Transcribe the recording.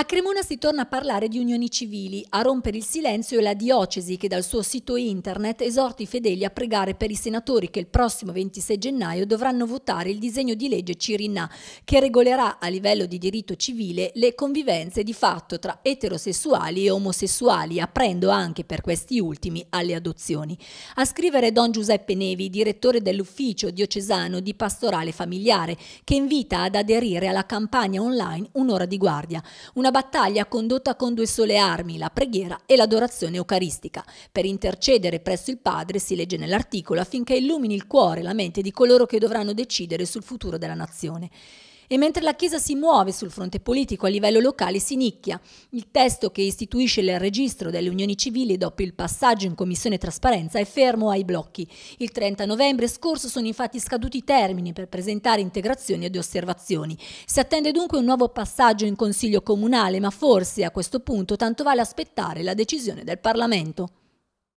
A Cremona si torna a parlare di unioni civili, a rompere il silenzio è la diocesi che dal suo sito internet esorti i fedeli a pregare per i senatori che il prossimo 26 gennaio dovranno votare il disegno di legge Cirinà che regolerà a livello di diritto civile le convivenze di fatto tra eterosessuali e omosessuali, aprendo anche per questi ultimi alle adozioni. A scrivere Don Giuseppe Nevi, direttore dell'ufficio diocesano di pastorale familiare, che invita ad aderire alla campagna online Un'ora di guardia, una una battaglia condotta con due sole armi, la preghiera e l'adorazione eucaristica. Per intercedere presso il Padre, si legge nell'articolo, affinché illumini il cuore e la mente di coloro che dovranno decidere sul futuro della nazione. E mentre la Chiesa si muove sul fronte politico a livello locale si nicchia. Il testo che istituisce il registro delle unioni civili dopo il passaggio in Commissione Trasparenza è fermo ai blocchi. Il 30 novembre scorso sono infatti scaduti i termini per presentare integrazioni ed osservazioni. Si attende dunque un nuovo passaggio in Consiglio Comunale, ma forse a questo punto tanto vale aspettare la decisione del Parlamento.